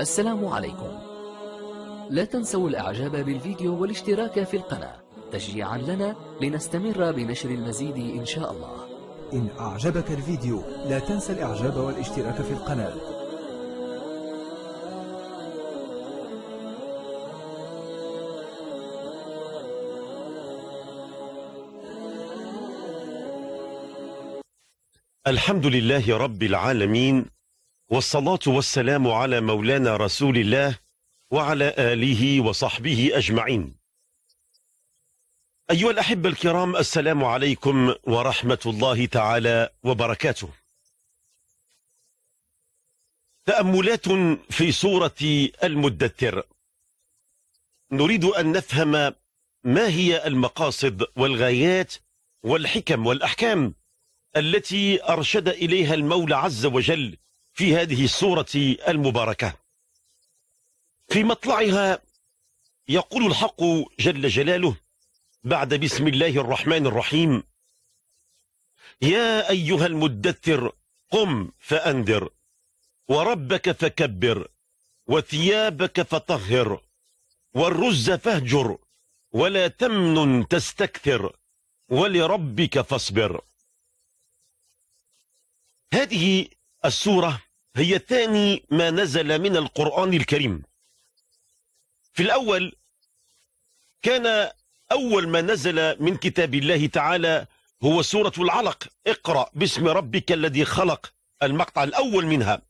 السلام عليكم لا تنسوا الاعجاب بالفيديو والاشتراك في القناة تشجيعا لنا لنستمر بنشر المزيد ان شاء الله إن أعجبك الفيديو لا تنسى الإعجاب والاشتراك في القناة الحمد لله رب العالمين والصلاة والسلام على مولانا رسول الله وعلى آله وصحبه أجمعين أيها الأحبة الكرام السلام عليكم ورحمة الله تعالى وبركاته تأملات في سورة المدثر نريد أن نفهم ما هي المقاصد والغايات والحكم والأحكام التي أرشد إليها المولى عز وجل في هذه السورة المباركة في مطلعها يقول الحق جل جلاله بعد بسم الله الرحمن الرحيم يا أيها المدثر قم فأنذر وربك فكبر وثيابك فطهر والرز فاهجر ولا تمن تستكثر ولربك فاصبر هذه السورة هي ثاني ما نزل من القرآن الكريم في الأول كان أول ما نزل من كتاب الله تعالى هو سورة العلق اقرأ باسم ربك الذي خلق المقطع الأول منها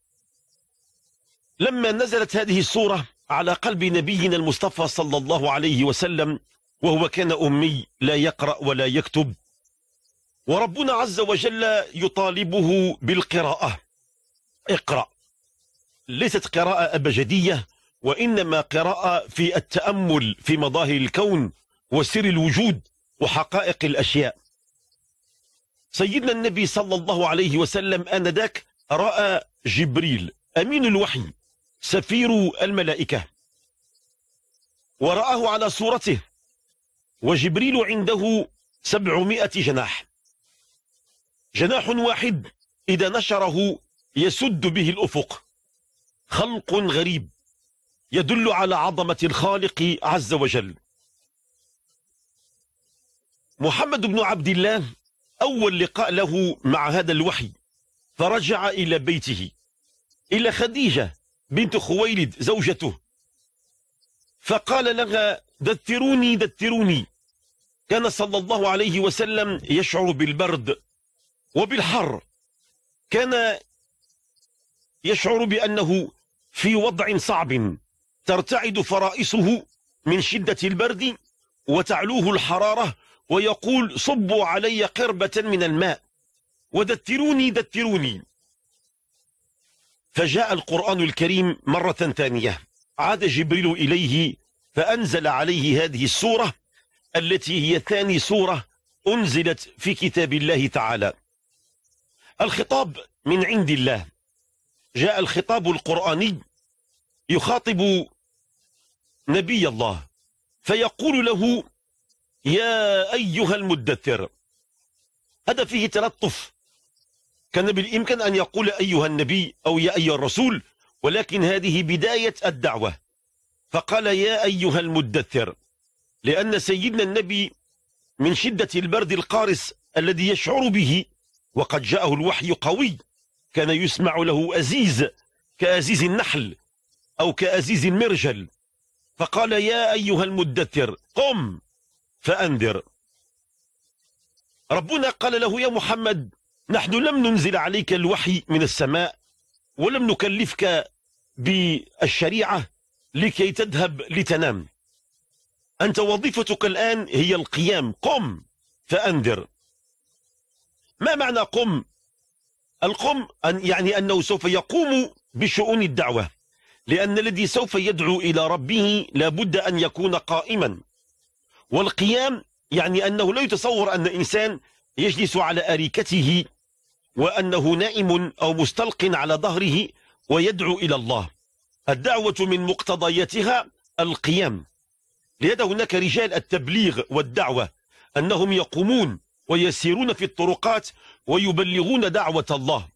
لما نزلت هذه السورة على قلب نبينا المصطفى صلى الله عليه وسلم وهو كان أمي لا يقرأ ولا يكتب وربنا عز وجل يطالبه بالقراءة اقرأ ليست قراءة أبجدية وإنما قراءة في التأمل في مظاهر الكون وسر الوجود وحقائق الأشياء سيدنا النبي صلى الله عليه وسلم آنذاك رأى جبريل أمين الوحي سفير الملائكة ورآه على صورته وجبريل عنده سبعمائة جناح جناح واحد إذا نشره يسد به الأفق خلق غريب يدل على عظمة الخالق عز وجل محمد بن عبد الله أول لقاء له مع هذا الوحي فرجع إلى بيته إلى خديجة بنت خويلد زوجته فقال لها دثروني دثروني كان صلى الله عليه وسلم يشعر بالبرد وبالحر كان يشعر بأنه في وضع صعب ترتعد فرائصه من شدة البرد وتعلوه الحرارة ويقول صبوا علي قربة من الماء ودتروني دتروني فجاء القرآن الكريم مرة ثانية عاد جبريل إليه فأنزل عليه هذه السورة التي هي ثاني سورة أنزلت في كتاب الله تعالى الخطاب من عند الله جاء الخطاب القرآني يخاطب نبي الله فيقول له يا أيها المدثر هذا فيه تلطف كان بالإمكان أن يقول أيها النبي أو يا أيها الرسول ولكن هذه بداية الدعوة فقال يا أيها المدثر لأن سيدنا النبي من شدة البرد القارس الذي يشعر به وقد جاءه الوحي قوي كان يسمع له أزيز كأزيز النحل أو كأزيز المرجل فقال يا أيها المدثر قم فأنذر ربنا قال له يا محمد نحن لم ننزل عليك الوحي من السماء ولم نكلفك بالشريعة لكي تذهب لتنام أنت وظيفتك الآن هي القيام قم فأنذر ما معنى قم القم أن يعني أنه سوف يقوم بشؤون الدعوة لأن الذي سوف يدعو إلى ربه لابد أن يكون قائما والقيام يعني أنه لا يتصور أن إنسان يجلس على أريكته وأنه نائم أو مستلق على ظهره ويدعو إلى الله الدعوة من مقتضياتها القيام لهذا هناك رجال التبليغ والدعوة أنهم يقومون ويسيرون في الطرقات ويبلغون دعوة الله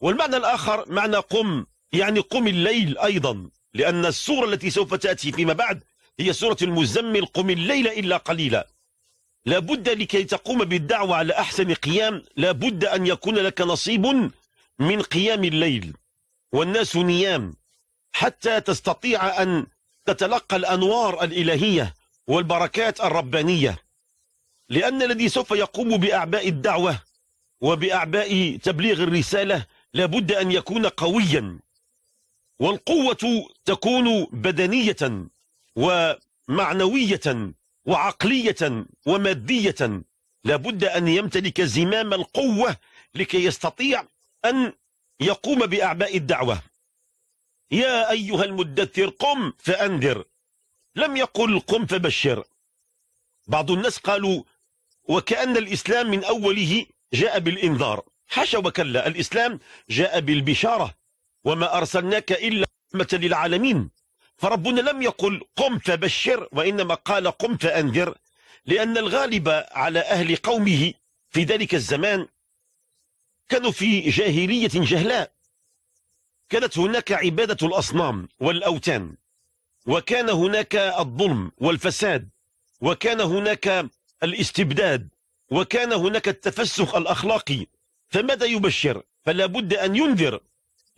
والمعنى الآخر معنى قم يعني قم الليل أيضا لأن السورة التي سوف تأتي فيما بعد هي سورة المزمل قم الليل إلا قليلا لابد لكي تقوم بالدعوة على أحسن قيام لابد أن يكون لك نصيب من قيام الليل والناس نيام حتى تستطيع أن تتلقى الأنوار الإلهية والبركات الربانية لأن الذي سوف يقوم بأعباء الدعوة وبأعباء تبليغ الرسالة لابد أن يكون قويا والقوة تكون بدنية ومعنوية وعقلية ومادية لابد أن يمتلك زمام القوة لكي يستطيع أن يقوم بأعباء الدعوة يا أيها المدثر قم فأنذر لم يقل قم فبشر بعض الناس قالوا وكأن الإسلام من أوله جاء بالإنذار حاشا وكلا الإسلام جاء بالبشارة وما أرسلناك إلا رحمة للعالمين فربنا لم يقل قم فبشر وإنما قال قم فأنذر لأن الغالب على أهل قومه في ذلك الزمان كانوا في جاهلية جهلاء كانت هناك عبادة الأصنام والأوتان وكان هناك الظلم والفساد وكان هناك الاستبداد وكان هناك التفسخ الأخلاقي فماذا يبشر فلا بد أن ينذر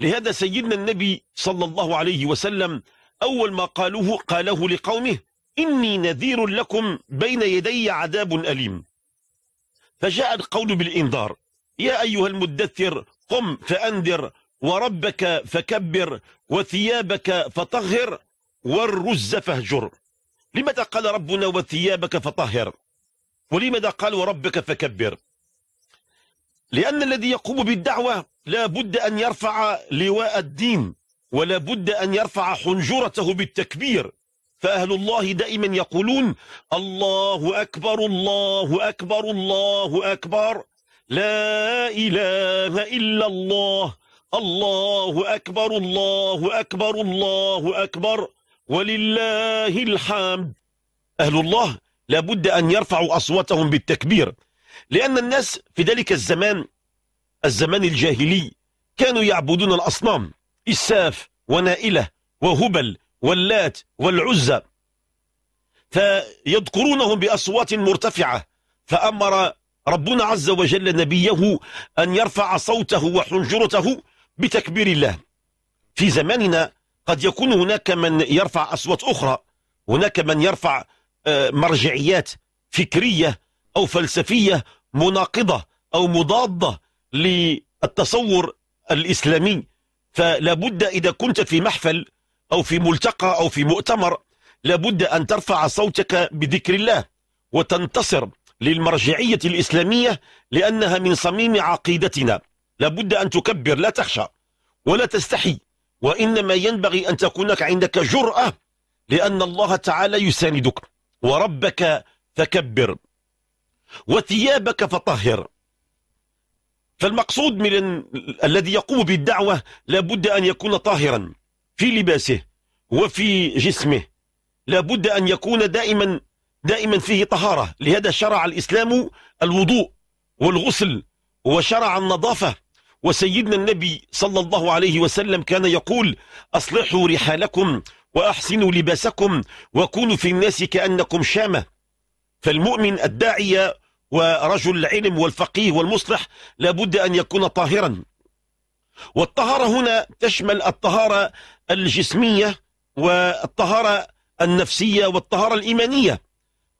لهذا سيدنا النبي صلى الله عليه وسلم أول ما قالوه قاله لقومه إني نذير لكم بين يدي عذاب أليم فجاء القول بالإنذار يا أيها المدثر قم فأنذر وربك فكبر وثيابك فطهر والرز فاهجر لماذا قال ربنا وثيابك فطهر ولماذا قال وربك فكبر لأن الذي يقوم بالدعوة لا بد أن يرفع لواء الدين ولا بد أن يرفع حنجرته بالتكبير فأهل الله دائما يقولون الله أكبر الله أكبر الله أكبر لا إله إلا الله الله أكبر الله أكبر الله أكبر ولله الحمد أهل الله لابد أن يرفعوا أصواتهم بالتكبير لأن الناس في ذلك الزمان الزمان الجاهلي كانوا يعبدون الأصنام إساف ونائلة وهبل واللات والعزة فيذكرونهم بأصوات مرتفعة فأمر ربنا عز وجل نبيه أن يرفع صوته وحنجرته بتكبير الله في زماننا قد يكون هناك من يرفع أصوات أخرى هناك من يرفع آه، مرجعيات فكرية أو فلسفية مناقضة أو مضادة للتصور الإسلامي فلا بد إذا كنت في محفل أو في ملتقى أو في مؤتمر لابد أن ترفع صوتك بذكر الله وتنتصر للمرجعية الإسلامية لأنها من صميم عقيدتنا لابد أن تكبر لا تخشى ولا تستحي وإنما ينبغي أن تكون عندك جرأة لأن الله تعالى يساندك وربك فكبر وثيابك فطهر فالمقصود من الذي يقوم بالدعوة لابد أن يكون طاهرا في لباسه وفي جسمه لابد أن يكون دائما دائما فيه طهارة لهذا شرع الإسلام الوضوء والغسل وشرع النظافة وسيدنا النبي صلى الله عليه وسلم كان يقول أصلحوا رحالكم وأحسنوا لباسكم وكونوا في الناس كأنكم شامة فالمؤمن الداعية ورجل العلم والفقيه والمصلح لابد أن يكون طاهرا والطهارة هنا تشمل الطهارة الجسمية والطهارة النفسية والطهارة الإيمانية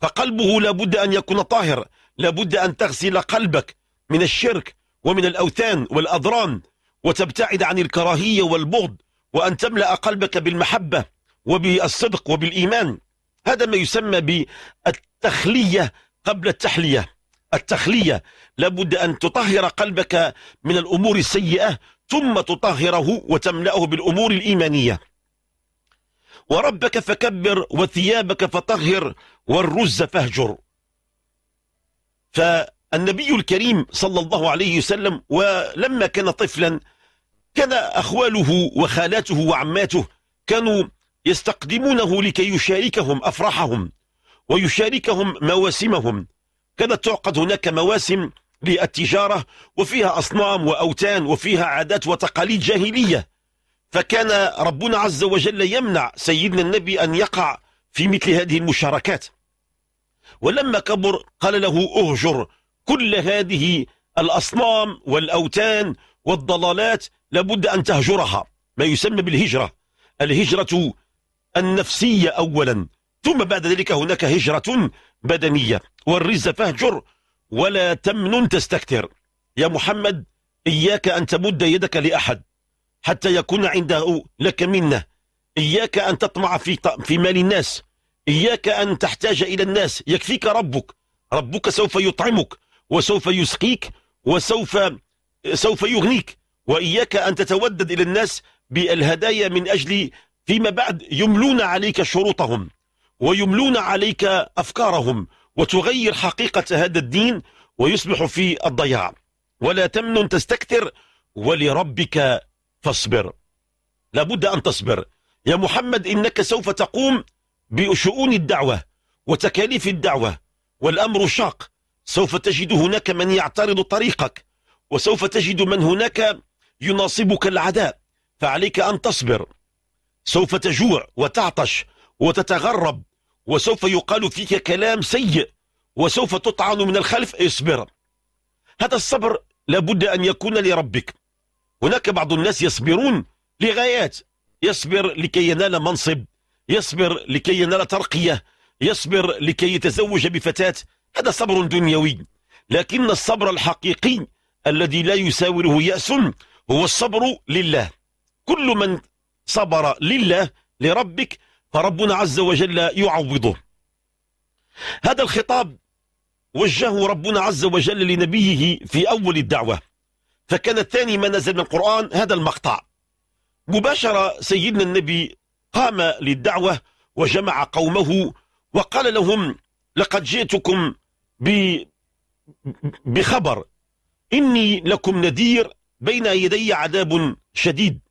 فقلبه لابد أن يكون طاهر لابد أن تغسل قلبك من الشرك ومن الأوثان والأضران وتبتعد عن الكراهية والبغض وأن تملأ قلبك بالمحبة وبالصدق وبالإيمان هذا ما يسمى بالتخلية قبل التحلية التخلية لابد أن تطهر قلبك من الأمور السيئة ثم تطهره وتملأه بالأمور الإيمانية وربك فكبر وثيابك فطهر والرز فاهجر فالنبي الكريم صلى الله عليه وسلم ولما كان طفلا كان أخواله وخالاته وعماته كانوا يستقدمونه لكي يشاركهم أفراحهم ويشاركهم مواسمهم كانت تعقد هناك مواسم للتجارة وفيها أصنام وأوتان وفيها عادات وتقاليد جاهلية فكان ربنا عز وجل يمنع سيدنا النبي أن يقع في مثل هذه المشاركات ولما كبر قال له أهجر كل هذه الأصنام والأوتان والضلالات لابد أن تهجرها ما يسمى بالهجرة الهجرة النفسية أولا ثم بعد ذلك هناك هجرة بدنية والرز فاهجر ولا تمن تستكثر يا محمد إياك أن تمد يدك لأحد حتى يكون عنده لك منه إياك أن تطمع في, في مال الناس إياك أن تحتاج إلى الناس يكفيك ربك ربك سوف يطعمك وسوف يسقيك وسوف سوف يغنيك وإياك أن تتودد إلى الناس بالهدايا من أجل فيما بعد يملون عليك شروطهم ويملون عليك أفكارهم وتغير حقيقة هذا الدين ويصبح في الضياع ولا تمن تستكثر ولربك فاصبر لابد أن تصبر يا محمد إنك سوف تقوم بشؤون الدعوة وتكاليف الدعوة والأمر شاق سوف تجد هناك من يعترض طريقك وسوف تجد من هناك يناصبك العداء فعليك أن تصبر سوف تجوع وتعطش وتتغرب وسوف يقال فيك كلام سيء وسوف تطعن من الخلف اصبر هذا الصبر لابد أن يكون لربك هناك بعض الناس يصبرون لغايات يصبر لكي ينال منصب يصبر لكي ينال ترقية يصبر لكي يتزوج بفتاة هذا صبر دنيوي لكن الصبر الحقيقي الذي لا يساوره يأس هو الصبر لله كل من صبر لله لربك فربنا عز وجل يعوضه هذا الخطاب وجهه ربنا عز وجل لنبيه في أول الدعوة فكان الثاني ما نزل من القرآن هذا المقطع مباشرة سيدنا النبي قام للدعوة وجمع قومه وقال لهم لقد جئتكم بخبر إني لكم نذير بين يدي عذاب شديد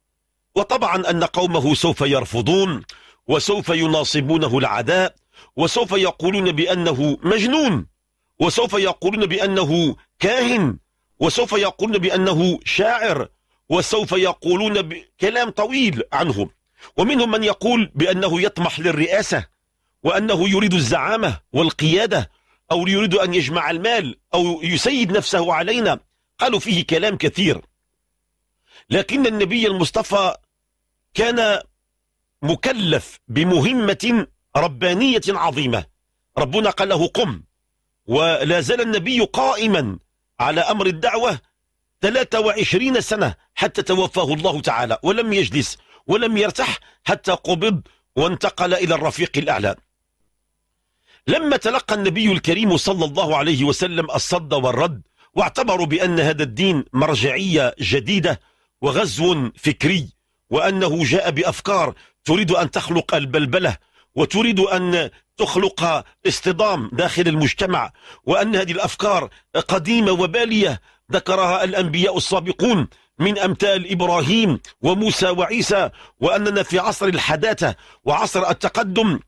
وطبعا أن قومه سوف يرفضون وسوف يناصبونه العداء وسوف يقولون بأنه مجنون وسوف يقولون بأنه كاهن وسوف يقولون بأنه شاعر وسوف يقولون كلام طويل عنهم ومنهم من يقول بأنه يطمح للرئاسة وأنه يريد الزعامة والقيادة أو يريد أن يجمع المال أو يسيد نفسه علينا قالوا فيه كلام كثير لكن النبي المصطفى كان مكلف بمهمة ربانية عظيمة ربنا قال له قم ولا زال النبي قائما على أمر الدعوة 23 سنة حتى توفاه الله تعالى ولم يجلس ولم يرتح حتى قبض وانتقل إلى الرفيق الأعلى لما تلقى النبي الكريم صلى الله عليه وسلم الصد والرد واعتبروا بأن هذا الدين مرجعية جديدة وغزو فكري وأنه جاء بأفكار تريد أن تخلق البلبلة وتريد أن تخلق اصطدام داخل المجتمع وأن هذه الأفكار قديمة وبالية ذكرها الأنبياء السابقون من أمثال إبراهيم وموسى وعيسى وأننا في عصر الحداثة وعصر التقدم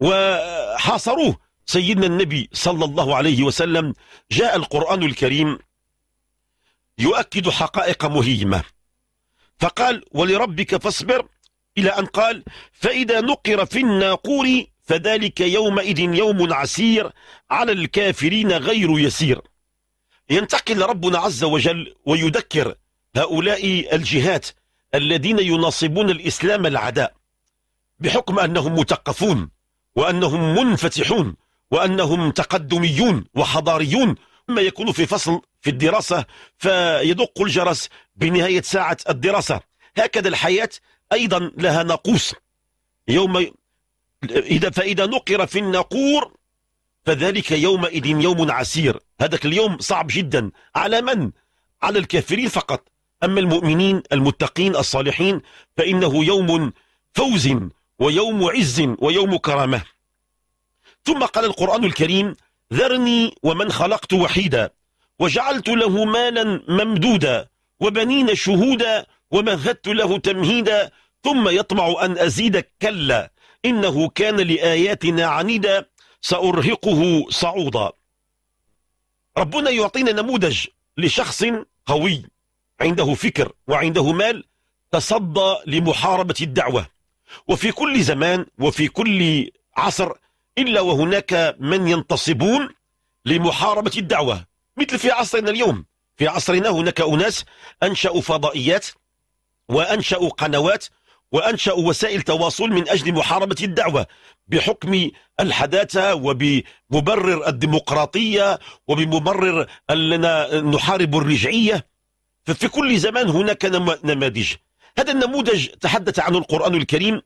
وحاصروه سيدنا النبي صلى الله عليه وسلم جاء القرآن الكريم يؤكد حقائق مهمة فقال ولربك فاصبر إلى أن قال فإذا نقر في الناقور فذلك يومئذ يوم عسير على الكافرين غير يسير ينتقل ربنا عز وجل ويذكر هؤلاء الجهات الذين يناصبون الإسلام العداء بحكم أنهم مثقفون وأنهم منفتحون وأنهم تقدميون وحضاريون ما يكون في فصل في الدراسة فيدق الجرس بنهاية ساعة الدراسة هكذا الحياة أيضا لها ناقوس يوم إذا فإذا نقر في الناقور فذلك يومئذ يوم عسير هذاك اليوم صعب جدا على من؟ على الكافرين فقط أما المؤمنين المتقين الصالحين فإنه يوم فوز ويوم عز ويوم كرامة ثم قال القرآن الكريم ذرني ومن خلقت وحيدا وجعلت له مالا ممدودا وبنين شهودا ومهدت له تمهيدا ثم يطمع أن أزيد كلا إنه كان لآياتنا عنيدا سأرهقه صعودا ربنا يعطينا نموذج لشخص قوي عنده فكر وعنده مال تصدى لمحاربة الدعوة وفي كل زمان وفي كل عصر إلا وهناك من ينتصبون لمحاربة الدعوة مثل في عصرنا اليوم في عصرنا هناك أناس أنشأوا فضائيات وأنشأوا قنوات وأنشأوا وسائل تواصل من أجل محاربة الدعوة بحكم الحداثة وبمبرر الديمقراطية وبمبرر أننا نحارب الرجعية ففي كل زمان هناك نماذج هذا النموذج تحدث عنه القرآن الكريم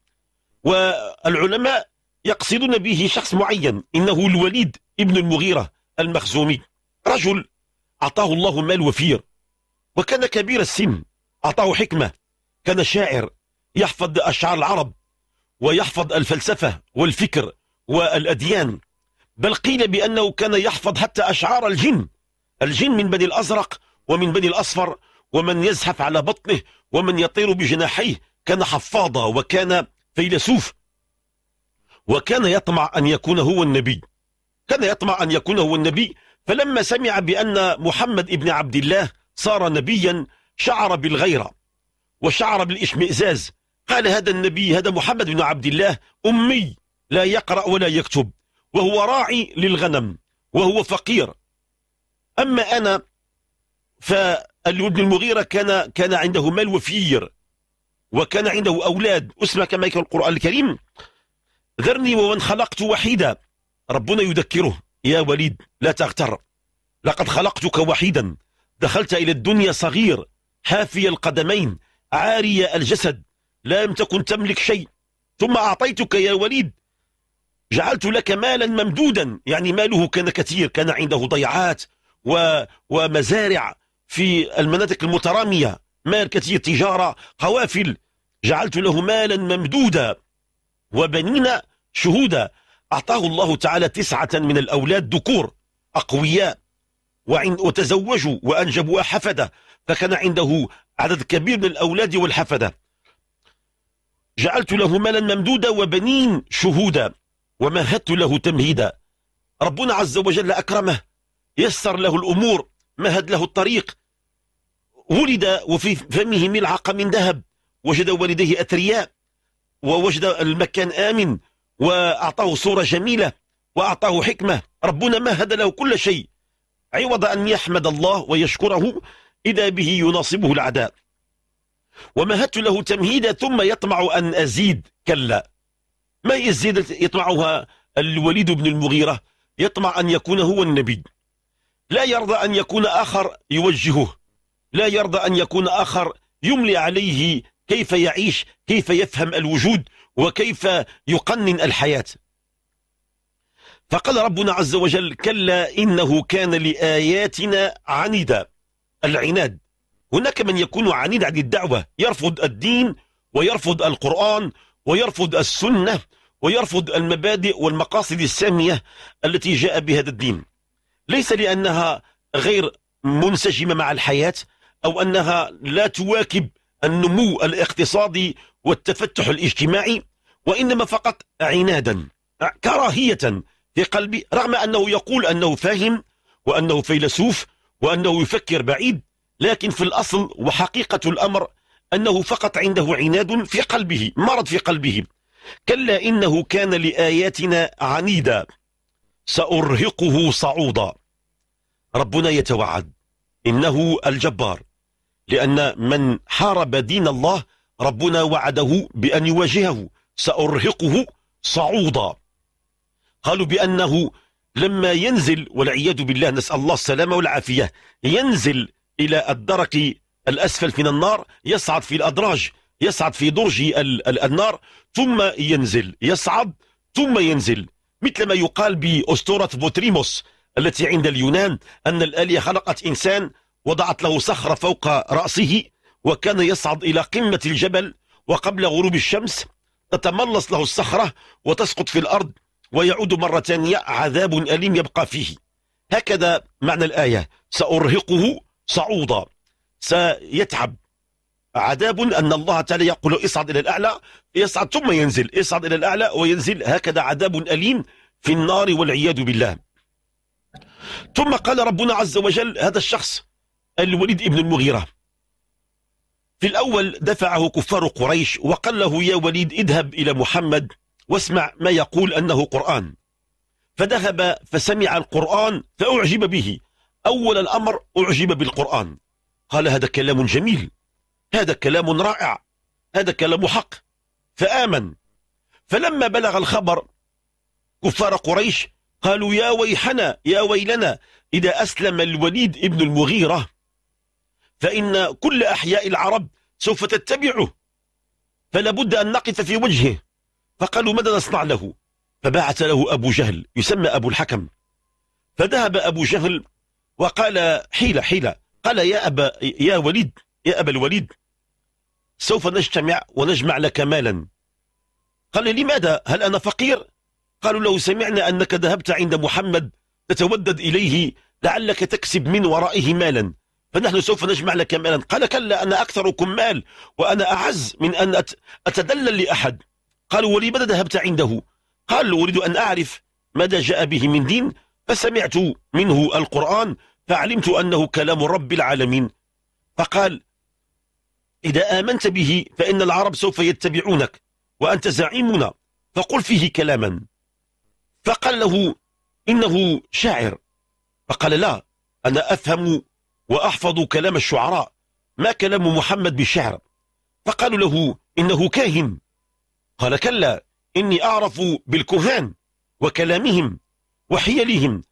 والعلماء يقصدون به شخص معين إنه الوليد ابن المغيرة المخزومي رجل أعطاه الله مال وفير وكان كبير السن أعطاه حكمة كان شاعر يحفظ أشعار العرب ويحفظ الفلسفة والفكر والأديان بل قيل بأنه كان يحفظ حتى أشعار الجن الجن من بني الأزرق ومن بني الأصفر ومن يزحف على بطنه ومن يطير بجناحيه كان حفاظا وكان فيلسوف وكان يطمع أن يكون هو النبي كان يطمع أن يكون هو النبي فلما سمع بأن محمد ابن عبد الله صار نبيا شعر بالغيرة وشعر بالإشمئزاز قال هذا النبي هذا محمد بن عبد الله أمي لا يقرأ ولا يكتب وهو راعي للغنم وهو فقير أما أنا فالابن المغيرة كان كان عنده مال وفير وكان عنده أولاد أسمى كما يقول القرآن الكريم ذرني ومن خلقت وحيدا ربنا يذكره يا وليد لا تغتر لقد خلقتك وحيدا دخلت إلى الدنيا صغير حافي القدمين عاري الجسد لم تكن تملك شيء ثم أعطيتك يا وليد جعلت لك مالا ممدودا يعني ماله كان كثير كان عنده ضيعات و... ومزارع في المناطق المترامية مال كثير تجارة قوافل جعلت له مالا ممدودا وبنين شهودا أعطاه الله تعالى تسعة من الأولاد ذكور أقوياء وتزوجوا وأنجبوا حفدة فكان عنده عدد كبير من الأولاد والحفدة جعلت له مالا ممدودا وبنين شهودا ومهدت له تمهيدا ربنا عز وجل أكرمه يسر له الأمور مهد له الطريق ولد وفي فمه ملعقة من ذهب وجد والديه أثرياء ووجد المكان آمن وأعطاه صورة جميلة وأعطاه حكمة ربنا مهد له كل شيء عوض أن يحمد الله ويشكره إذا به يناصبه العداء ومهدت له تمهيدا ثم يطمع أن أزيد كلا ما هي الزيادة يطمعها الوليد بن المغيرة يطمع أن يكون هو النبي لا يرضى أن يكون آخر يوجهه لا يرضى أن يكون آخر يملي عليه كيف يعيش كيف يفهم الوجود وكيف يقنن الحياة فقال ربنا عز وجل كلا إنه كان لآياتنا عنيدا العناد هناك من يكون عنيد عن الدعوة يرفض الدين ويرفض القرآن ويرفض السنة ويرفض المبادئ والمقاصد السامية التي جاء بها الدين ليس لأنها غير منسجمة مع الحياة أو أنها لا تواكب النمو الاقتصادي والتفتح الاجتماعي وإنما فقط عنادا كراهية في قلبي رغم أنه يقول أنه فاهم وأنه فيلسوف وأنه يفكر بعيد لكن في الأصل وحقيقة الأمر أنه فقط عنده عناد في قلبه مرض في قلبه كلا إنه كان لآياتنا عنيدا سأرهقه صعودا ربنا يتوعد إنه الجبار لأن من حارب دين الله ربنا وعده بأن يواجهه سأرهقه صعودا قالوا بأنه لما ينزل والعياذ بالله نسأل الله السلامة والعافية ينزل إلى الدرك الأسفل من النار يصعد في الأدراج يصعد في درج النار ثم ينزل يصعد ثم ينزل مثل ما يقال بأسطورة بوتريموس التي عند اليونان أن الآلية خلقت إنسان وضعت له صخرة فوق رأسه وكان يصعد إلى قمة الجبل وقبل غروب الشمس تتملص له الصخرة وتسقط في الأرض ويعود مرة ثانية عذاب أليم يبقى فيه هكذا معنى الآية سأرهقه صعودا سيتعب عذاب أن الله تعالى يقول اصعد إلى الأعلى يصعد ثم ينزل اصعد إلى الأعلى وينزل هكذا عذاب أليم في النار والعياذ بالله ثم قال ربنا عز وجل هذا الشخص الوليد ابن المغيرة في الأول دفعه كفار قريش وقال له يا وليد اذهب إلى محمد واسمع ما يقول أنه قرآن فذهب فسمع القرآن فأعجب به أول الأمر أعجب بالقرآن قال هذا كلام جميل هذا كلام رائع هذا كلام حق فآمن فلما بلغ الخبر كفار قريش قالوا يا ويحنا يا ويلنا إذا أسلم الوليد ابن المغيرة فإن كل أحياء العرب سوف تتبعه فلا بد أن نقف في وجهه فقالوا ماذا نصنع له فبعث له أبو جهل يسمى أبو الحكم فذهب أبو جهل وقال حيلة حيلة قال يا أبا يا وليد يا أبا الوليد سوف نجتمع ونجمع لك مالا قال لماذا هل أنا فقير قالوا له سمعنا أنك ذهبت عند محمد تتودد إليه لعلك تكسب من ورائه مالا فنحن سوف نجمع لك مالا قال كلا أنا أكثركم مال وأنا أعز من أن أتدلل لأحد قالوا ولماذا ذهبت عنده قال أريد أن أعرف ماذا جاء به من دين فسمعت منه القرآن فعلمت أنه كلام رب العالمين فقال إذا آمنت به فإن العرب سوف يتبعونك وأنت زعيمنا فقل فيه كلاما فقال له إنه شاعر فقال لا أنا أفهم وأحفظ كلام الشعراء ما كلام محمد بالشعر فقالوا له إنه كاهن قال كلا إني أعرف بالكهان وكلامهم وحيلهم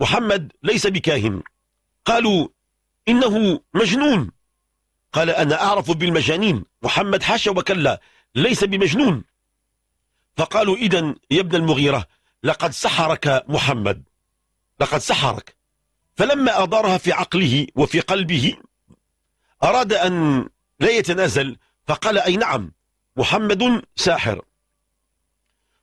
محمد ليس بكاهن قالوا إنه مجنون قال أنا أعرف بالمجانين محمد حاشا وكلا ليس بمجنون فقالوا إذا يا ابن المغيرة لقد سحرك محمد لقد سحرك فلما أدارها في عقله وفي قلبه أراد أن لا يتنازل فقال أي نعم محمد ساحر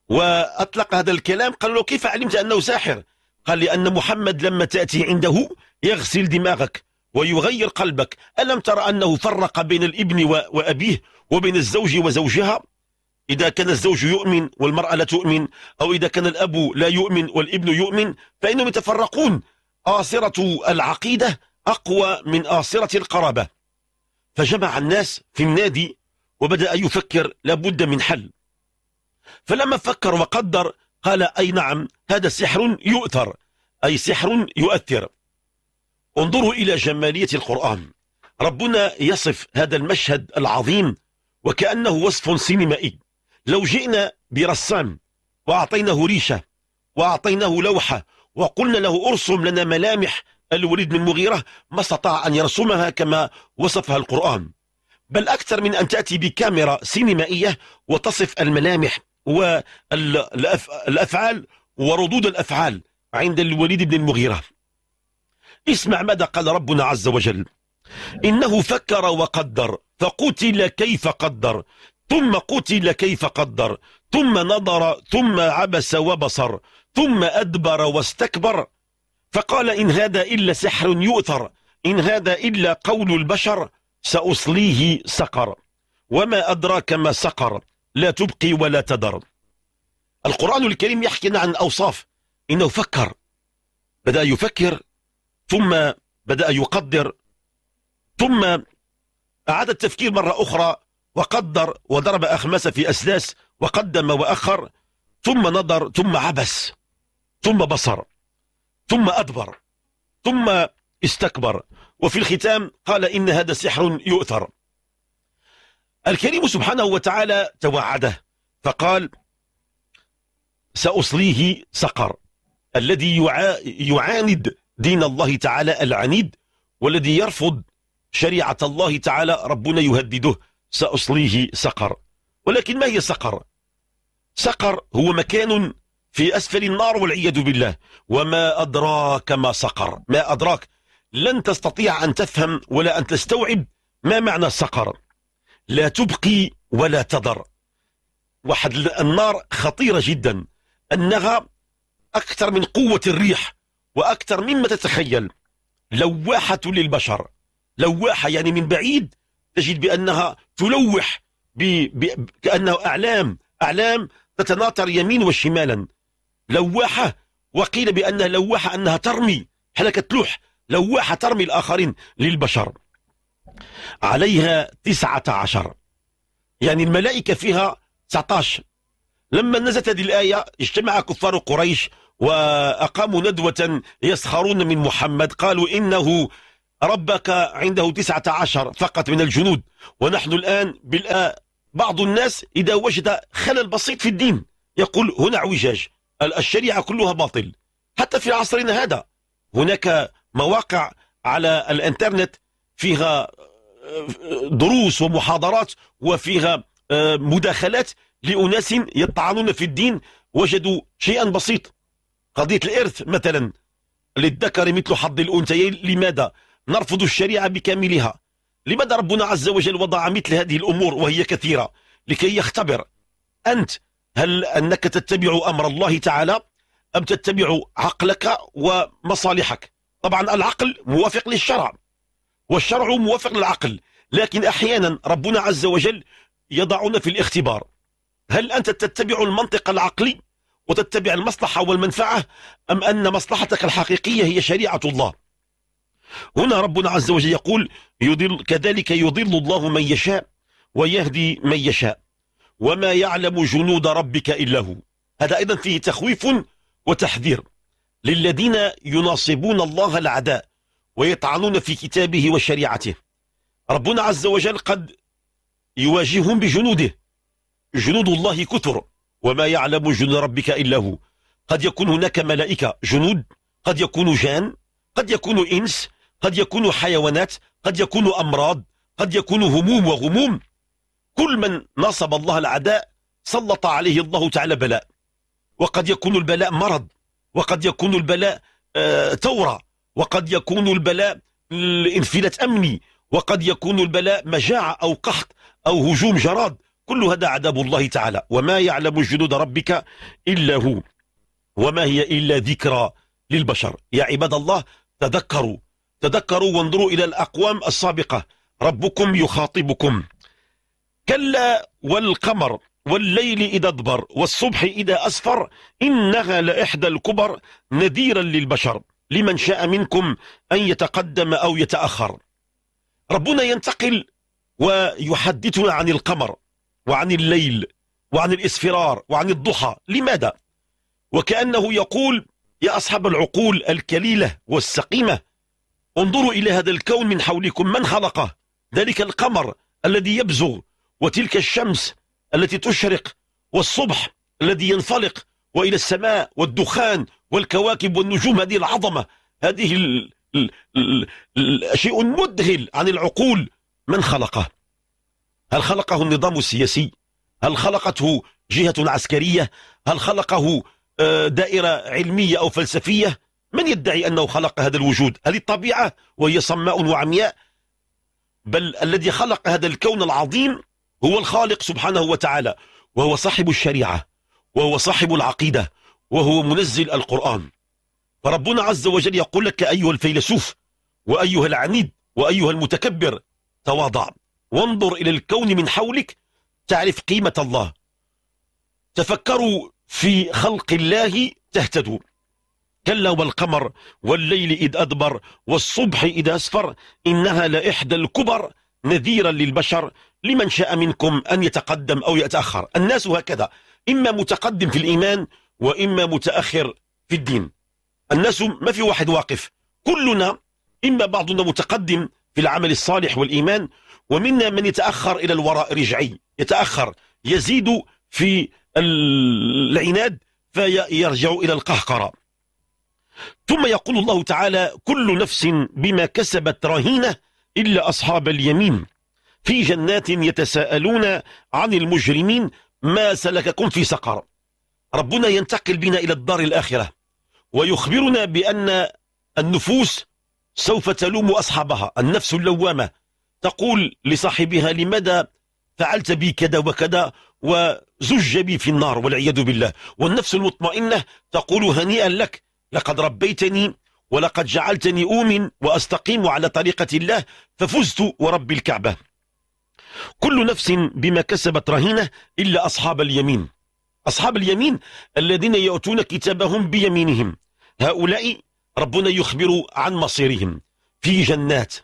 وأطلق هذا الكلام قال له كيف علمت أنه ساحر قال لأن محمد لما تأتي عنده يغسل دماغك ويغير قلبك ألم ترى أنه فرق بين الابن وأبيه وبين الزوج وزوجها إذا كان الزوج يؤمن والمرأة لا تؤمن أو إذا كان الأب لا يؤمن والابن يؤمن فإنهم يتفرقون آصرة العقيدة أقوى من آصرة القرابة فجمع الناس في النادي وبدأ يفكر لابد من حل فلما فكر وقدر قال أي نعم هذا سحر يؤثر أي سحر يؤثر انظروا إلى جمالية القرآن ربنا يصف هذا المشهد العظيم وكأنه وصف سينمائي لو جئنا برسام وأعطيناه ريشة وأعطيناه لوحة وقلنا له ارسم لنا ملامح الوليد بن المغيرة ما استطاع أن يرسمها كما وصفها القرآن بل أكثر من أن تأتي بكاميرا سينمائية وتصف الملامح والأفعال وردود الأفعال عند الوليد بن المغيرة اسمع ماذا قال ربنا عز وجل إنه فكر وقدر فقتل كيف قدر ثم قتل كيف قدر ثم نظر ثم عبس وبصر ثم أدبر واستكبر فقال إن هذا إلا سحر يؤثر إن هذا إلا قول البشر سأصليه سقر وما أدراك ما سقر لا تبقي ولا تدر القرآن الكريم يحكي عن أوصاف إنه فكر بدأ يفكر ثم بدأ يقدر ثم أعاد التفكير مرة أخرى وقدر وضرب أخماس في أسلاس وقدم وأخر ثم نظر ثم عبس ثم بصر ثم أدبر ثم استكبر وفي الختام قال إن هذا سحر يؤثر الكريم سبحانه وتعالى توعده فقال سأصليه سقر الذي يعاند دين الله تعالى العنيد والذي يرفض شريعة الله تعالى ربنا يهدده سأصليه سقر ولكن ما هي سقر؟ سقر هو مكان في أسفل النار والعياذ بالله وما أدراك ما سقر ما أدراك لن تستطيع أن تفهم ولا أن تستوعب ما معنى السقر لا تبقي ولا تذر واحد النار خطيرة جدا أنها أكثر من قوة الريح وأكثر مما تتخيل لواحة للبشر لواحة يعني من بعيد تجد بأنها تلوح ب... ب... كأنه أعلام أعلام تتناثر يمين وشمالا لواحة وقيل بأنها نعم. لواحة أنها ترمي حلكة لوح لواحة ترمي الآخرين للبشر عليها تسعة عشر يعني الملائكة فيها 19 لما نزلت هذه الآية اجتمع كفار قريش وأقاموا ندوة يسخرون من محمد قالوا إنه ربك عنده تسعة عشر فقط من الجنود ونحن الآن بعض الناس إذا وجد خلل بسيط في الدين يقول هنا اعوجاج الشريعة كلها باطل حتى في عصرنا هذا هناك مواقع على الانترنت فيها آه، دروس ومحاضرات وفيها آه، مداخلات لأناس يطعنون في الدين وجدوا شيئا بسيط قضية الإرث مثلا للذكر مثل حظ الأنثيين لماذا نرفض الشريعة بكاملها لماذا ربنا عز وجل وضع مثل هذه الأمور وهي كثيرة لكي يختبر أنت هل أنك تتبع أمر الله تعالى أم تتبع عقلك ومصالحك طبعا العقل موافق للشرع والشرع موافق للعقل لكن أحيانا ربنا عز وجل يضعنا في الاختبار هل أنت تتبع المنطق العقلي وتتبع المصلحة والمنفعة أم أن مصلحتك الحقيقية هي شريعة الله هنا ربنا عز وجل يقول يضل كذلك يضل الله من يشاء ويهدي من يشاء وما يعلم جنود ربك إلا هو هذا أيضا فيه تخويف وتحذير للذين يناصبون الله العداء ويطعنون في كتابه وشريعته ربنا عز وجل قد يواجههم بجنوده جنود الله كثر وما يعلم جنود ربك إلا هو قد يكون هناك ملائكة جنود قد يكون جان قد يكون إنس قد يكون حيوانات قد يكون أمراض قد يكون هموم وغموم كل من نصب الله العداء سلط عليه الله تعالى بلاء وقد يكون البلاء مرض وقد يكون البلاء آه، ثورة وقد يكون البلاء انفلات أمني وقد يكون البلاء مجاعة أو قحط أو هجوم جراد كل هذا عذاب الله تعالى وما يعلم جنود ربك إلا هو وما هي إلا ذكرى للبشر يا عباد الله تذكروا تذكروا وانظروا إلى الأقوام السابقة ربكم يخاطبكم كلا والقمر والليل إذا ادبر والصبح إذا أسفر إنها لإحدى الكبر نذيرا للبشر لمن شاء منكم أن يتقدم أو يتأخر ربنا ينتقل ويحدثنا عن القمر وعن الليل وعن الإسفرار وعن الضحى لماذا؟ وكأنه يقول يا أصحاب العقول الكليلة والسقيمة انظروا إلى هذا الكون من حولكم من خلقه ذلك القمر الذي يبزغ وتلك الشمس التي تشرق والصبح الذي ينفلق وإلى السماء والدخان والكواكب والنجوم هذه العظمة هذه ال... شيء مذهل عن العقول من خلقه هل خلقه النظام السياسي هل خلقته جهة عسكرية هل خلقه آه، دائرة علمية أو فلسفية من يدعي أنه خلق هذا الوجود هذه الطبيعة وهي صماء وعمياء بل الذي خلق هذا الكون العظيم هو الخالق سبحانه وتعالى وهو صاحب الشريعة وهو صاحب العقيدة وهو منزل القرآن فربنا عز وجل يقول لك أيها الفيلسوف وأيها العنيد وأيها المتكبر تواضع وانظر إلى الكون من حولك تعرف قيمة الله تفكروا في خلق الله تهتدوا كلا والقمر والليل إذ أدبر والصبح إذا أسفر إنها لإحدى الكبر نذيرا للبشر لمن شاء منكم أن يتقدم أو يتأخر الناس هكذا إما متقدم في الإيمان وإما متأخر في الدين الناس ما في واحد واقف كلنا إما بعضنا متقدم في العمل الصالح والإيمان ومنا من يتأخر إلى الوراء رجعي يتأخر يزيد في العناد فيرجع إلى القهقرة ثم يقول الله تعالى كل نفس بما كسبت رهينة إلا أصحاب اليمين في جنات يتساءلون عن المجرمين ما سلككم في سقر ربنا ينتقل بنا إلى الدار الآخرة ويخبرنا بأن النفوس سوف تلوم أصحابها النفس اللوامة تقول لصاحبها لماذا فعلت بي كذا وكذا وزج بي في النار والعياذ بالله والنفس المطمئنة تقول هنيئا لك لقد ربيتني ولقد جعلتني أؤمن وأستقيم على طريقة الله ففزت ورب الكعبة كل نفس بما كسبت رهينة إلا أصحاب اليمين أصحاب اليمين الذين يؤتون كتابهم بيمينهم هؤلاء ربنا يخبر عن مصيرهم في جنات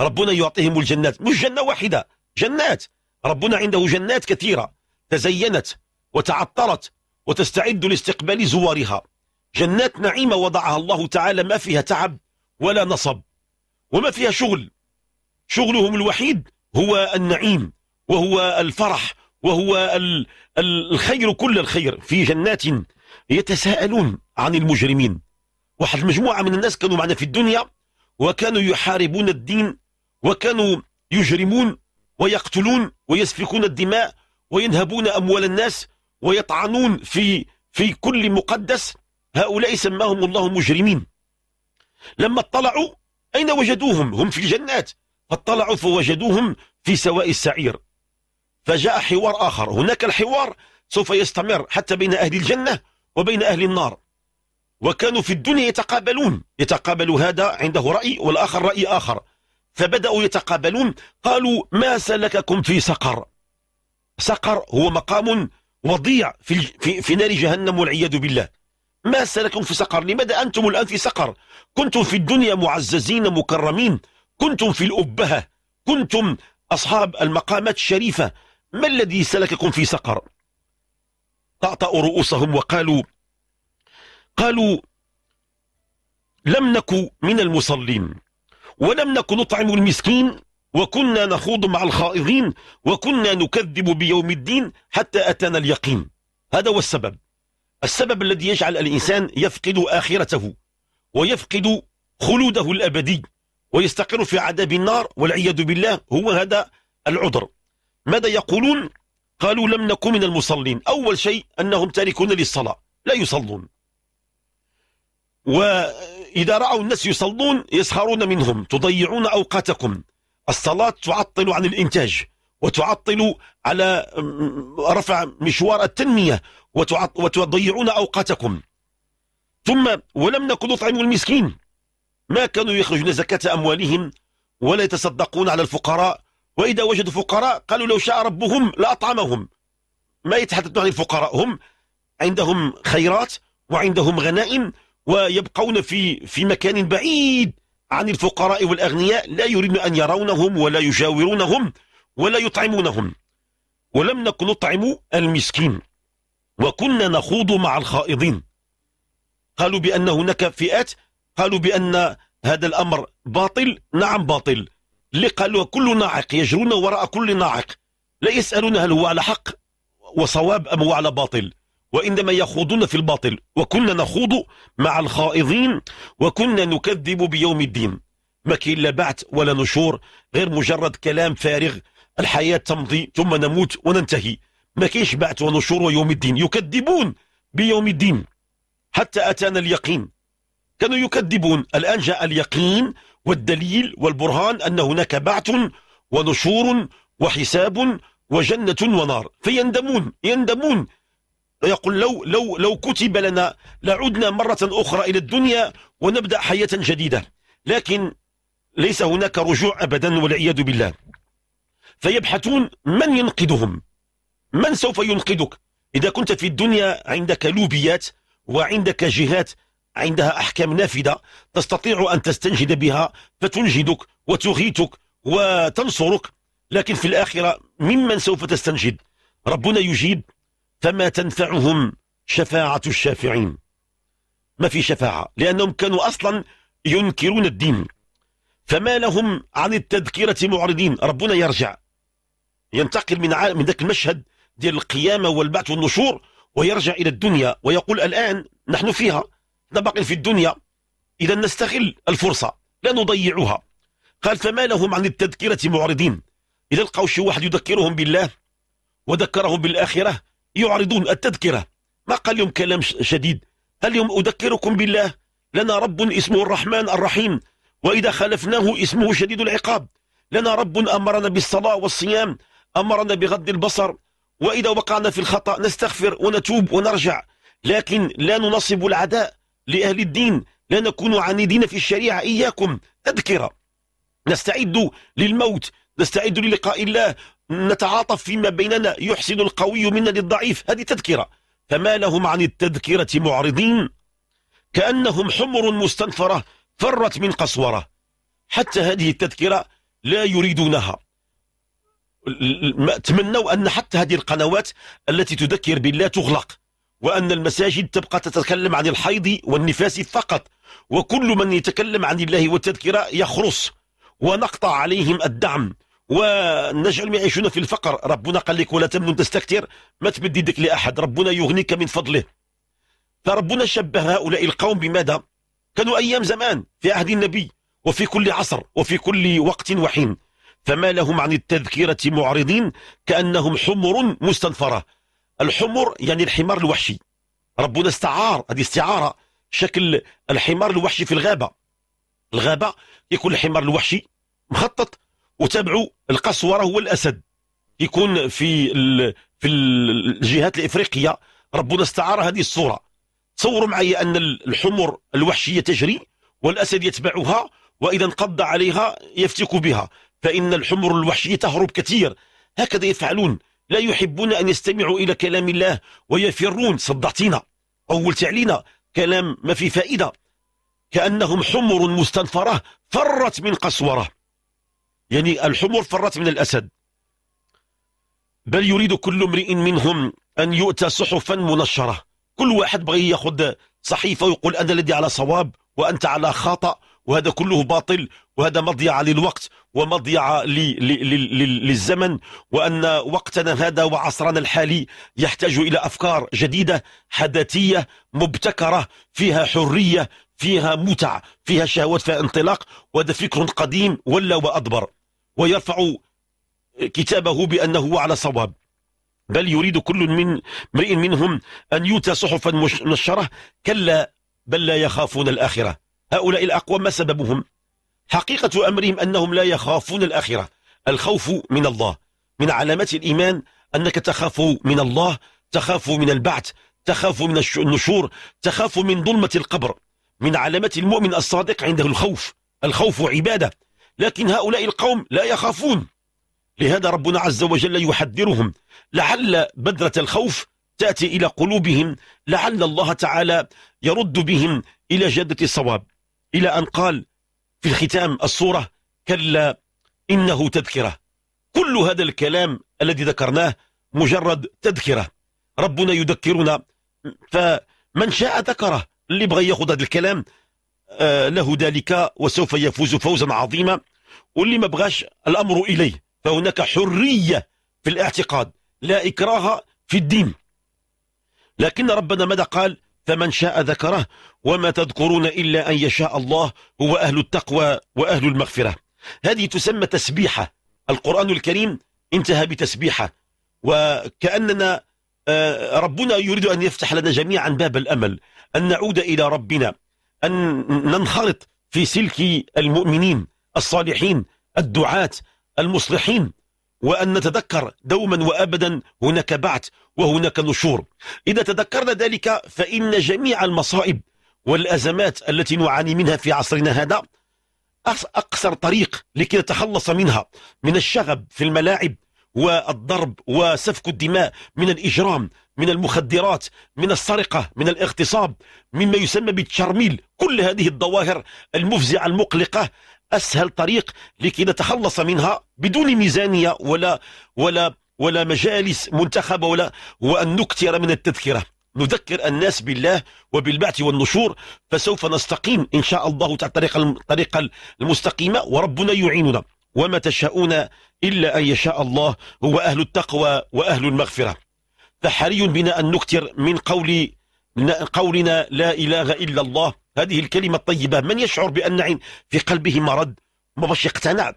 ربنا يعطيهم الجنات مش جنة واحدة جنات ربنا عنده جنات كثيرة تزينت وتعطرت وتستعد لاستقبال زوارها جنات نعيمة وضعها الله تعالى ما فيها تعب ولا نصب وما فيها شغل شغلهم الوحيد هو النعيم وهو الفرح وهو الخير كل الخير في جنات يتساءلون عن المجرمين واحد مجموعة من الناس كانوا معنا في الدنيا وكانوا يحاربون الدين وكانوا يجرمون ويقتلون ويسفكون الدماء وينهبون أموال الناس ويطعنون في في كل مقدس هؤلاء سماهم الله مجرمين لما اطلعوا أين وجدوهم هم في الجنات فاطلعوا فوجدوهم في سواء السعير فجاء حوار آخر هناك الحوار سوف يستمر حتى بين أهل الجنة وبين أهل النار وكانوا في الدنيا يتقابلون يتقابل هذا عنده رأي والآخر رأي آخر فبدأوا يتقابلون قالوا ما سلككم في سقر سقر هو مقام وضيع في, في, في نار جهنم والعياذ بالله ما سلككم في سقر لماذا أنتم الآن في سقر كنتم في الدنيا معززين مكرمين كنتم في الأبهة كنتم أصحاب المقامات الشريفة ما الذي سلككم في سقر طأطأوا رؤوسهم وقالوا قالوا لم نك من المصلين ولم نك نطعم المسكين وكنا نخوض مع الخائضين وكنا نكذب بيوم الدين حتى أتانا اليقين هذا هو السبب السبب الذي يجعل الإنسان يفقد آخرته ويفقد خلوده الأبدي ويستقر في عذاب النار والعياذ بالله هو هذا العذر ماذا يقولون قالوا لم نكن من المصلين أول شيء أنهم تاركون للصلاة لا يصلون وإذا رأوا الناس يصلون يسخرون منهم تضيعون أوقاتكم الصلاة تعطل عن الإنتاج وتعطل على رفع مشوار التنمية وتضيعون أوقاتكم ثم ولم نكن نطعم المسكين ما كانوا يخرجون زكاة أموالهم ولا يتصدقون على الفقراء وإذا وجدوا فقراء قالوا لو شاء ربهم لأطعمهم ما يتحدثون عن الفقراء هم عندهم خيرات وعندهم غنائم ويبقون في في مكان بعيد عن الفقراء والأغنياء لا يريدون أن يرونهم ولا يجاورونهم ولا يطعمونهم ولم نكن نطعم المسكين وكنا نخوض مع الخائضين قالوا بأن هناك فئات قالوا بأن هذا الأمر باطل نعم باطل اللي قالوا كل ناعق يجرون وراء كل ناعق لا يسألون هل هو على حق وصواب أم هو على باطل وإنما يخوضون في الباطل وكنا نخوض مع الخائضين وكنا نكذب بيوم الدين ما كاين لا بعث ولا نشور غير مجرد كلام فارغ الحياة تمضي ثم نموت وننتهي ما كاينش بعث ونشور ويوم الدين يكذبون بيوم الدين حتى أتانا اليقين كانوا يكذبون الآن جاء اليقين والدليل والبرهان أن هناك بعث ونشور وحساب وجنة ونار فيندمون يندمون يقول لو لو لو كتب لنا لعدنا مرة أخرى إلى الدنيا ونبدأ حياة جديدة لكن ليس هناك رجوع أبدا والعياذ بالله فيبحثون من ينقذهم من سوف ينقذك إذا كنت في الدنيا عندك لوبيات وعندك جهات عندها أحكام نافذة تستطيع أن تستنجد بها فتنجدك وتغيتك وتنصرك لكن في الآخرة ممن سوف تستنجد ربنا يجيب فما تنفعهم شفاعة الشافعين ما في شفاعة لأنهم كانوا أصلا ينكرون الدين فما لهم عن التذكرة معرضين ربنا يرجع ينتقل من عالم من ذاك المشهد ديال القيامة والبعث والنشور ويرجع إلى الدنيا ويقول الآن نحن فيها احنا باقيين في الدنيا إذا نستغل الفرصة لا نضيعها قال فما لهم عن التذكرة معرضين إذا لقوا شي واحد يذكرهم بالله وذكرهم بالآخرة يعرضون التذكرة ما قال لهم كلام شديد هل يوم أذكركم بالله لنا رب اسمه الرحمن الرحيم وإذا خلفناه اسمه شديد العقاب لنا رب أمرنا بالصلاة والصيام أمرنا بغض البصر وإذا وقعنا في الخطأ نستغفر ونتوب ونرجع لكن لا ننصب العداء لأهل الدين لا نكون عنيدين في الشريعة إياكم تذكرة نستعد للموت نستعد للقاء الله نتعاطف فيما بيننا يحسن القوي منا للضعيف هذه تذكرة فما لهم عن التذكرة معرضين كأنهم حمر مستنفرة فرت من قسورة حتى هذه التذكرة لا يريدونها تمنوا أن حتى هذه القنوات التي تذكر بالله تغلق وأن المساجد تبقى تتكلم عن الحيض والنفاس فقط وكل من يتكلم عن الله والتذكرة يخرص ونقطع عليهم الدعم ونجعلهم يعيشون في الفقر ربنا قال لك ولا تمنن تستكثر ما تبدي يدك لأحد ربنا يغنيك من فضله فربنا شبه هؤلاء القوم بماذا كانوا أيام زمان في عهد النبي وفي كل عصر وفي كل وقت وحين فما لهم عن التذكرة معرضين كأنهم حمر مستنفرة الحمر يعني الحمار الوحشي ربنا استعار هذه استعارة شكل الحمار الوحشي في الغابة الغابة يكون الحمار الوحشي مخطط وتابعوا القسورة هو الأسد يكون في في الجهات الإفريقية ربنا استعار هذه الصورة تصوروا معي أن الحمر الوحشية تجري والأسد يتبعها وإذا انقض عليها يفتك بها فإن الحمر الوحشية تهرب كثير هكذا يفعلون لا يحبون أن يستمعوا إلى كلام الله ويفرون صدعتينا قولت علينا كلام ما في فائدة كأنهم حمر مستنفرة فرت من قسورة يعني الحمر فرت من الأسد بل يريد كل امرئ منهم أن يؤتى صحفا منشرة كل واحد بغي ياخذ صحيفة ويقول أنا الذي على صواب وأنت على خطأ وهذا كله باطل وهذا مضيعة للوقت ومضيعة للزمن وأن وقتنا هذا وعصرنا الحالي يحتاج إلى أفكار جديدة حداثية مبتكرة فيها حرية فيها متع فيها شهوات فيها انطلاق وهذا فكر قديم ولا وأدبر ويرفع كتابه بأنه على صواب بل يريد كل من امرئ منهم أن يؤتى صحفا نشرة كلا بل لا يخافون الآخرة هؤلاء الأقوام ما سببهم حقيقة أمرهم أنهم لا يخافون الآخرة الخوف من الله من علامات الإيمان أنك تخاف من الله تخاف من البعث تخاف من النشور تخاف من ظلمة القبر من علامات المؤمن الصادق عنده الخوف الخوف عبادة لكن هؤلاء القوم لا يخافون لهذا ربنا عز وجل يحذرهم لعل بذرة الخوف تأتي إلى قلوبهم لعل الله تعالى يرد بهم إلى جادة الصواب إلى أن قال في الختام الصورة كلا إنه تذكرة كل هذا الكلام الذي ذكرناه مجرد تذكرة ربنا يذكرنا فمن شاء ذكره اللي بغى ياخذ هذا الكلام آه، له ذلك وسوف يفوز فوزا عظيما واللي ما بغاش الأمر إليه فهناك حرية في الاعتقاد لا إكراه في الدين لكن ربنا ماذا قال فمن شاء ذكره وما تذكرون إلا أن يشاء الله هو أهل التقوى وأهل المغفرة هذه تسمى تسبيحة القرآن الكريم انتهى بتسبيحة وكأننا آه، ربنا يريد أن يفتح لنا جميعا باب الأمل أن نعود إلى ربنا أن ننخرط في سلك المؤمنين الصالحين الدعاة المصلحين وأن نتذكر دوما وأبدا هناك بعث وهناك نشور إذا تذكرنا ذلك فإن جميع المصائب والأزمات التي نعاني منها في عصرنا هذا أقصر طريق لكي نتخلص منها من الشغب في الملاعب والضرب وسفك الدماء من الإجرام من المخدرات من السرقة من الاغتصاب مما يسمى بالترميل كل هذه الظواهر المفزعة المقلقة أسهل طريق لكي نتخلص منها بدون ميزانية ولا ولا ولا مجالس منتخبة ولا وأن نكثر من التذكرة نذكر الناس بالله وبالبعث والنشور فسوف نستقيم إن شاء الله الطريقة الطريقة المستقيمة وربنا يعيننا وما تشاءون إلا أن يشاء الله هو أهل التقوى وأهل المغفرة فحري بنا أن نكثر من قول قولنا لا إله إلا الله هذه الكلمة الطيبة من يشعر بأن عين في قلبه مرض ما باش يقتنع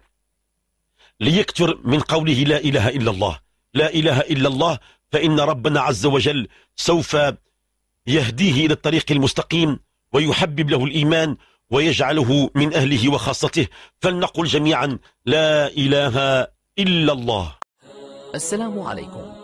ليكثر من قوله لا إله إلا الله لا إله إلا الله فإن ربنا عز وجل سوف يهديه إلى الطريق المستقيم ويحبب له الإيمان ويجعله من أهله وخاصته فلنقل جميعا لا إله إلا الله السلام عليكم